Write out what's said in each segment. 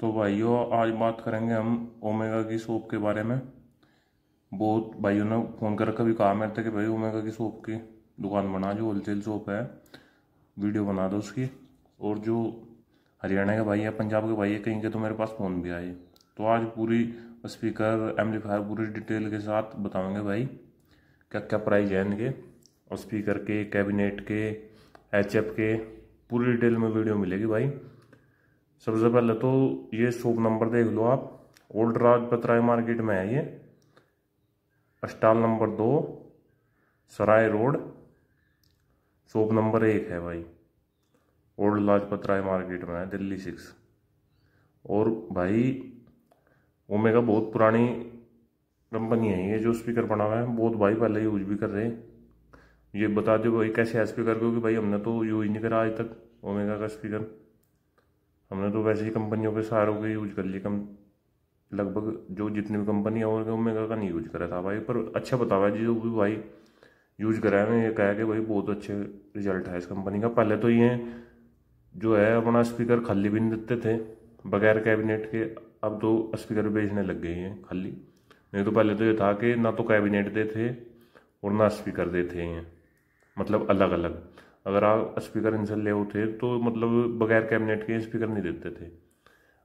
तो भाइयों आज बात करेंगे हम ओमेगा की सोप के बारे में बहुत भाइयों ने फ़ोन कर रखा भी कहा मेरे थे कि भाई ओमेगा की सोप की दुकान बना जो होलसेल सोप है वीडियो बना दो उसकी और जो हरियाणा के भाई है पंजाब के भाई है कहीं के तो मेरे पास फ़ोन भी आए तो आज पूरी स्पीकर एम्पलीफायर पूरी डिटेल के साथ बताएंगे भाई क्या क्या प्राइस है इनके और स्पीकर के कैबिनेट के एच के पूरी डिटेल में वीडियो मिलेगी भाई सबसे पहले तो ये शॉप नंबर देख लो आप ओल्ड राजपत राय मार्केट में है ये अस्टाल नंबर दो सराय रोड शॉप नंबर एक है भाई ओल्ड लाजपत राय मार्केट में है दिल्ली सिक्स और भाई ओमेगा बहुत पुरानी कंपनी है ये जो स्पीकर बना हुआ है बहुत भाई पहले यूज भी कर रहे हैं ये बता दो भाई कैसे है स्पीकर क्योंकि भाई हमने तो यूज नहीं करा आज तक ओमेगा का स्पीकर हमने तो वैसे ही कंपनियों के सारों के यूज कर लिए कम लगभग जो जितनी भी कंपनियाँ और ओमेगा का नहीं यूज करा था भाई पर अच्छा बता हुआ जो भी भाई यूज है मैंने ये कहा कि भाई बहुत अच्छे रिजल्ट है इस कंपनी का पहले तो ये जो है अपना स्पीकर खाली भी नहीं देते थे बगैर कैबिनेट के अब तो स्पीकर बेचने लग गए हैं खाली नहीं तो पहले तो ये था कि ना तो कैबिनेट दे थे और ना स्पीकर थे ये मतलब अलग अलग अगर आप स्पीकर इनसे ले थे तो मतलब बगैर कैबिनेट के स्पीकर नहीं देते थे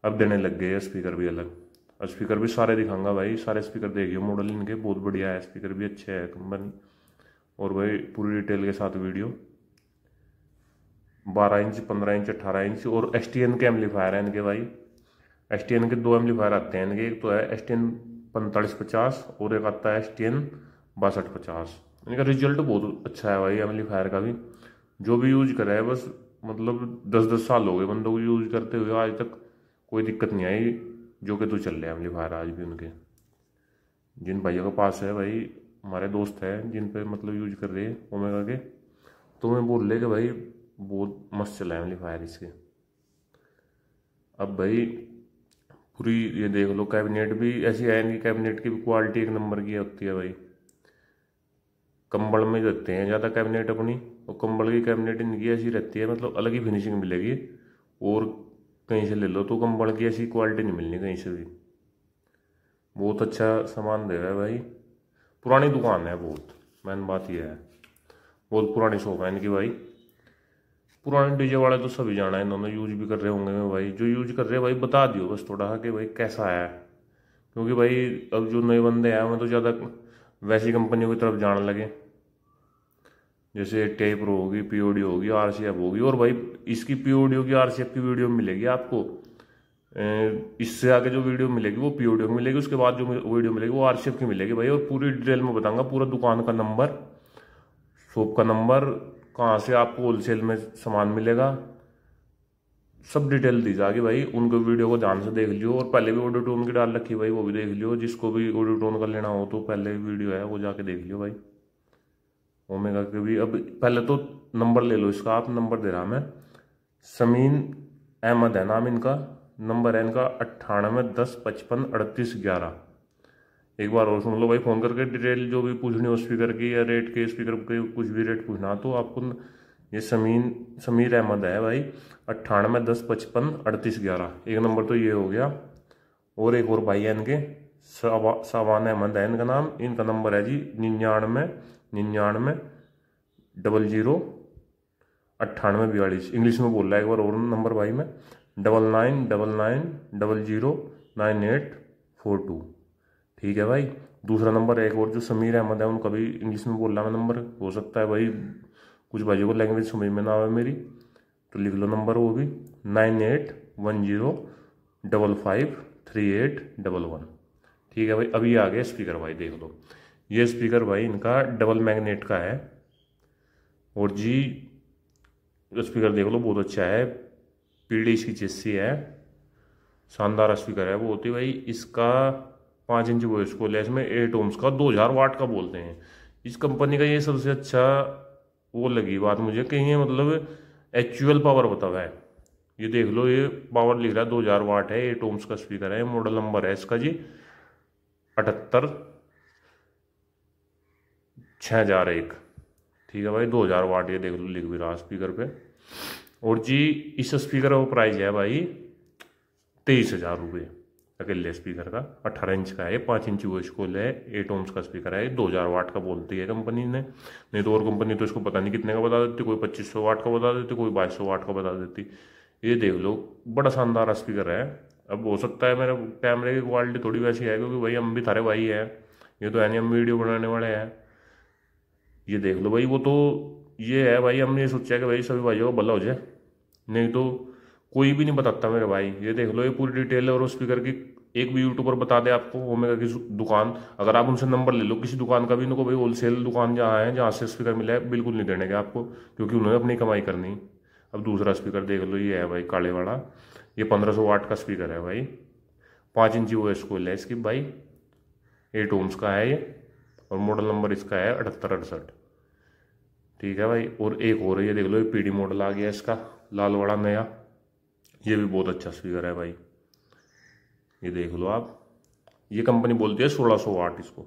अब देने लग गए स्पीकर भी अलग स्पीकर भी सारे दिखाऊंगा भाई सारे स्पीकर देखिए मॉडल इनके बहुत बढ़िया है स्पीकर भी अच्छे है कंपनी और भाई पूरी डिटेल के साथ वीडियो बारह इंच पंद्रह इंच अट्ठारह इंच और एस टी एन के एम्पलीफायर हैं इनके भाई एस टी एन के दो एम्पलीफायर आते हैं इनके एक तो है एस टी एन पैंतालीस पचास और एक आता है एस टी एन बासठ पचास इनका रिजल्ट बहुत अच्छा है भाई एम्पलीफायर का भी जो भी यूज करा है बस मतलब दस दस साल हो गए बंदों को यूज करते हुए आज तक कोई दिक्कत नहीं आई जो कि तू तो चल रहे हैं फायर आज भी उनके जिन भाइयों के पास है भाई हमारे दोस्त हैं जिन पे मतलब यूज कर रहे हैं ओमेगा के तो मैं बोल रहे कि भाई बहुत मस्त चला है एमली मतलब फायर इसके अब भाई पूरी ये देख लो कैबिनेट भी ऐसी आए नहीं कैबिनेट की भी क्वालिटी एक नंबर की होती है भाई कंबल में रखते हैं ज़्यादा कैबिनेट अपनी और कंबल की कैबिनेट इनकी ऐसी रहती है मतलब अलग ही फिनिशिंग मिलेगी और कहीं से ले लो तो कंबल की ऐसी क्वालिटी नहीं मिलनी कहीं से भी बहुत अच्छा सामान दे रहा है भाई पुरानी दुकान है बहुत मैन बात यह है बहुत पुरानी शॉप है इनकी भाई पुराने डीजे वाले तो सभी जाना है इन्होंने यूज भी कर रहे होंगे मैं भाई जो यूज कर रहे हैं भाई बता दियो बस थोड़ा सा कि भाई कैसा है क्योंकि भाई अब जो नए बंदे आए हैं तो ज़्यादा वैसी कंपनियों की तरफ जाने लगे जैसे टेप रो होगी पीओडी होगी आर सी एफ होगी और भाई इसकी पीओडी होगी आर सी एफ की वीडियो मिलेगी आपको इससे आगे जो वीडियो मिलेगी वो पीओडी की मिलेगी उसके बाद जो वीडियो मिलेगी वो आर सी एफ की मिलेगी भाई और पूरी डिटेल में बताऊंगा पूरा दुकान का नंबर शॉप का नंबर कहाँ से आपको होलसेल में सामान मिलेगा सब डिटेल दी जाएगी भाई उनको वीडियो को ध्यान से देख लियो और पहले भी ऑडियो टोन की डाल रखी भाई वो भी देख लियो जिसको भी ऑडियो टोन का लेना हो तो पहले वीडियो है वो जाके देख लियो भाई ओमेगा के भी अब पहले तो नंबर ले लो इसका आप नंबर दे रहा मैं समीन अहमद है नाम इनका नंबर है इनका अट्ठानवे दस पचपन अड़तीस ग्यारह एक बार और सुन लो भाई फ़ोन करके डिटेल जो भी पूछनी हो स्पीकर की या रेट के स्पीकर के कुछ भी रेट पूछना तो आपको ये समीन समीर अहमद है भाई अट्ठानवे दस पचपन अड़तीस ग्यारह एक नंबर तो ये हो गया और एक और भाई है इनके सवा सावान अहमद है इनका नाम इनका नंबर है जी निन्यानवे निन्यानवे डबल जीरो अट्ठानवे बयालीस इंग्लिश में बोल रहा है एक बार और नंबर भाई में double nine double nine double zero nine eight four two ठीक है भाई दूसरा नंबर एक और जो समीर अहमद है उनका भी इंग्लिश में बोल रहा है नंबर हो सकता है भाई कुछ भाइयों को लैंग्वेज समझ में ना आवे मेरी तो लिख लो नंबर वो भी nine eight one zero double five three eight double one ठीक है भाई अभी आ गया स्पीकर भाई देख लो ये स्पीकर भाई इनका डबल मैग्नेट का है और जी स्पीकर देख लो बहुत अच्छा है पीढ़ी इसकी चिस्सी है शानदार स्पीकर है वो होती भाई इसका पाँच इंच वॉइस कॉल है इसमें एट ओम्स का दो हज़ार वाट का बोलते हैं इस कंपनी का ये सबसे अच्छा वो लगी बात मुझे कहीं मतलब एक्चुअल पावर बता हुआ है ये देख लो ये पावर लिख रहा है दो हज़ार वाट है एट ओम्स का स्पीकर है मॉडल नंबर है इसका जी अठहत्तर छः हज़ार एक ठीक है भाई दो हज़ार वाट ये देख लो लिख भी रहा स्पीकर पे और जी इस स्पीकर का प्राइस है भाई तेईस हज़ार रुपये अकेले स्पीकर का अट्ठारह इंच का है पाँच इंच वो स्कूल है एट ओम्स का स्पीकर है दो हज़ार वाट का बोलती है कंपनी ने नहीं तो और कंपनी तो इसको पता नहीं कितने का बता देती कोई पच्चीस सौ वाट का बता देती कोई बाईस सौ वाट का बता देती ये देख लो बड़ा शानदार स्पीकर है अब हो सकता है मेरे कैमरे की क्वालिटी थोड़ी वैसी है क्योंकि भाई हम भी थारे भाई है ये तो नहीं हम वीडियो बनाने वाले हैं ये देख लो भाई वो तो ये है भाई हमने ये सोचा कि भाई सभी भाइयों को भला हो जाए नहीं तो कोई भी नहीं बताता मेरे भाई ये देख लो ये पूरी डिटेल है और स्पीकर की एक भी यूट्यूबर बता दे आपको ओमेगा की दुकान अगर आप उनसे नंबर ले लो किसी दुकान का भी इनको भाई होलसेल दुकान जहाँ है जहाँ से स्पीकर मिला है बिल्कुल नहीं देने के आपको क्योंकि उन्होंने अपनी कमाई करनी अब दूसरा स्पीकर देख लो ये है भाई काले वाला ये पंद्रह सौ वाट का स्पीकर है भाई पाँच इंची वो स्कोल है इसकी भाई एट ओम्स का है ये और मॉडल नंबर इसका है अठहत्तर अड़सठ ठीक है भाई और एक और ये देख लो ये पीडी मॉडल आ गया इसका लाल वाला नया ये भी बहुत अच्छा स्पीकर है भाई ये देख लो आप ये कंपनी बोलती है सोलह सौ वाट इसको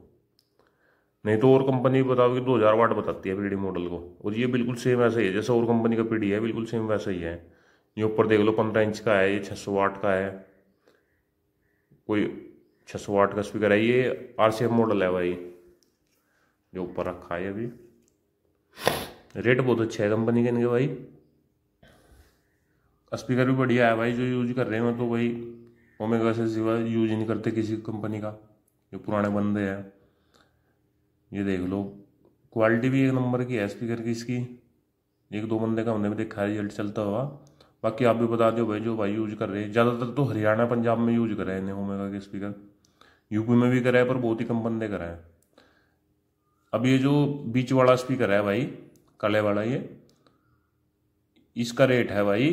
नहीं तो और कंपनी बताओ कि दो हज़ार वाट बताती है पीडी मॉडल को और ये बिल्कुल सेम ऐसा ही है जैसा और कंपनी का पीडी है बिल्कुल सेम वैसा ही है ये ऊपर देख लो पंद्रह इंच का है ये छः सौ वाट का है कोई छः सौ वाट का स्पीकर है ये आर मॉडल है भाई जो ऊपर रखा है अभी रेट बहुत अच्छा है कंपनी के इनके भाई स्पीकर भी बढ़िया है भाई जो यूज कर रहे हैं तो भाई ओमेगा से सिवा यूज नहीं करते किसी कंपनी का जो पुराने बंदे हैं ये देख लो क्वालिटी भी एक नंबर की है स्पीकर की इसकी एक दो बंदे का हमने भी देखा रिजल्ट चलता हुआ बाकी आप भी बता दो भाई जो भाई यूज कर रहे हैं ज़्यादातर तो हरियाणा पंजाब में यूज कर रहे हैं ओमेगा के स्पीकर यूपी में भी करा है पर बहुत ही कम बंदे कराए अब ये जो बीच वाला स्पीकर है भाई काले वाला ये इसका रेट है भाई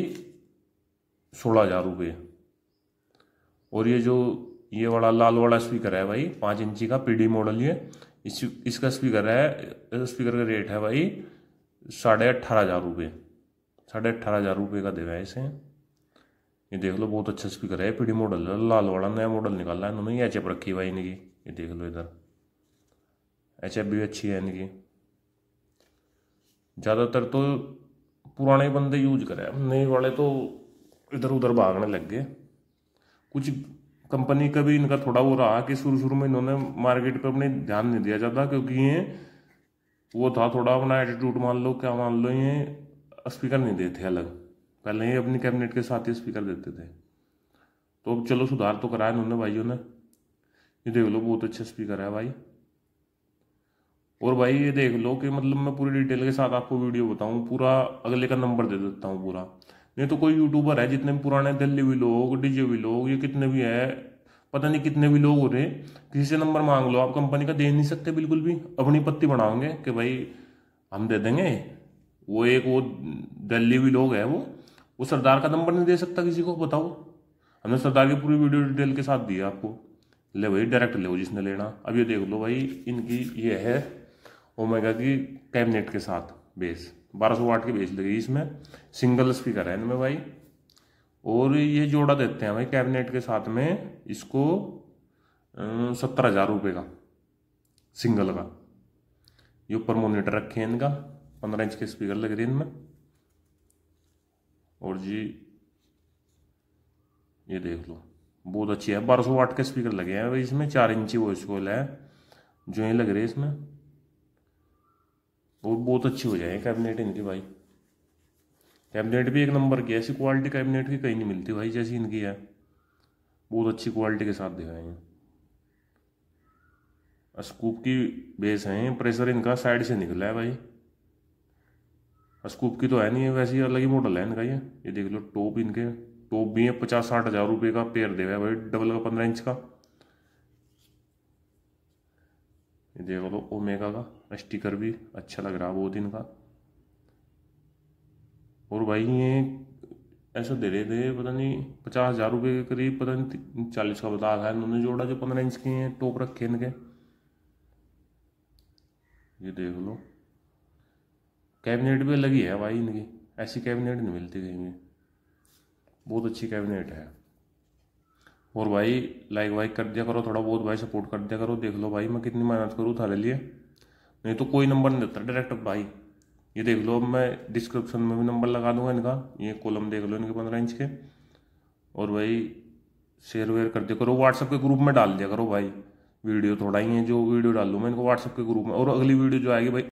सोलह हज़ार रुपये और ये जो ये वाला लाल वाला स्पीकर है भाई पाँच इंची का पीडी मॉडल ये इस इसका स्पीकर है स्पीकर का रेट है भाई साढ़े अट्ठारह हज़ार रुपये साढ़े अट्ठारह हज़ार रुपये का देवा इसे ये देख लो बहुत अच्छा स्पीकर है पीडी मॉडल लाल वाला नया मॉडल निकाला है इन्होंने ये एच रखी भाई इनकी ये देख लो इधर एच भी अच्छी है इनकी ज़्यादातर तो पुराने बंदे यूज करे नए वाले तो इधर उधर भागने लग गए कुछ कंपनी का भी इनका थोड़ा वो रहा कि शुरू शुरू में इन्होंने मार्केट पर अपने ध्यान नहीं दिया ज़्यादा क्योंकि ये वो था थोड़ा अपना एटीट्यूड मान लो क्या मान लो ये स्पीकर नहीं देते अलग पहले ही अपनी कैबिनेट के साथ ही स्पीकर देते थे तो अब चलो सुधार तो कराया इन्होंने भाइयों ने ये देख लो बहुत अच्छे स्पीकर है भाई और भाई ये देख लो कि मतलब मैं पूरी डिटेल के साथ आपको वीडियो बताऊँ पूरा अगले का नंबर दे देता हूँ पूरा नहीं तो कोई यूट्यूबर है जितने भी पुराने दिल्ली भी लोग डीजे भी लोग ये कितने भी है पता नहीं कितने भी लोग हो रहे किसी से नंबर मांग लो आप कंपनी का दे नहीं सकते बिल्कुल भी अपनी पत्ती बनाओगे कि भाई हम दे देंगे वो एक वो दिल्ली भी लोग है वो वो सरदार का नंबर नहीं दे सकता किसी को बताओ हमने सरदार की पूरी वीडियो डिटेल के साथ दी आपको ले भाई डायरेक्ट ले जिसने लेना अब ये देख लो भाई इनकी ये है ओमेगा की कैबिनेट के साथ बेस 1200 वाट की बेस लगी इसमें सिंगल स्पीकर है इनमें भाई और ये जोड़ा देते हैं भाई कैबिनेट के साथ में इसको सत्तर हज़ार रुपये का सिंगल का ये ऊपर मोनीटर रखे हैं इनका पंद्रह इंच के स्पीकर लग रहे हैं इनमें और जी ये देख लो बहुत अच्छी है बारह सौ वाट के स्पीकर लगे हैं भाई इसमें चार इंची वॉइस कोयल है जो ये लग रही है इसमें वो बहुत अच्छी हो जाए कैबिनेट इनकी भाई कैबिनेट भी एक नंबर की ऐसी क्वालिटी कैबिनेट की कहीं नहीं मिलती भाई जैसी इनकी है बहुत अच्छी क्वालिटी के साथ दिखाए हैं स्कूप की बेस है प्रेशर इनका साइड से निकला है भाई स्कूप की तो है नहीं है वैसे ही अलग ही मॉडल है इनका ये ये देख लो टॉप इनके टॉप भी है पचास साठ हज़ार रुपये का पेयर दे हुआ है भाई डबल का पंद्रह इंच का ये देख लो ओमेगा का स्टिकर भी अच्छा लग रहा है बहुत इनका और भाई ये ऐसा दे रहे थे पता नहीं पचास हज़ार रुपये के करीब पता नहीं चालीस का बता था इन्होंने जोड़ा जो पंद्रह इंच के हैं टोप रखे इनके ये देख लो कैबिनेट भी लगी है भाई इनकी ऐसी कैबिनेट नहीं मिलती कहीं में बहुत अच्छी कैबिनेट है और भाई लाइक वाइक कर दिया करो थोड़ा बहुत भाई सपोर्ट कर दिया करो देख लो भाई मैं कितनी मेहनत करूँ थारे लिए नहीं तो कोई नंबर नहीं देता डायरेक्ट भाई ये देख लो अब मैं डिस्क्रिप्शन में भी नंबर लगा दूंगा इनका ये कॉलम देख लो इनके पंद्रह इंच के और भाई शेयर वेयर कर दिया करो व्हाट्सअप के ग्रुप में डाल दिया करो भाई वीडियो थोड़ा ही है जो वीडियो डाल लूँ मैं इनको व्हाट्सअप के ग्रुप में और अगली वीडियो जो आएगी भाई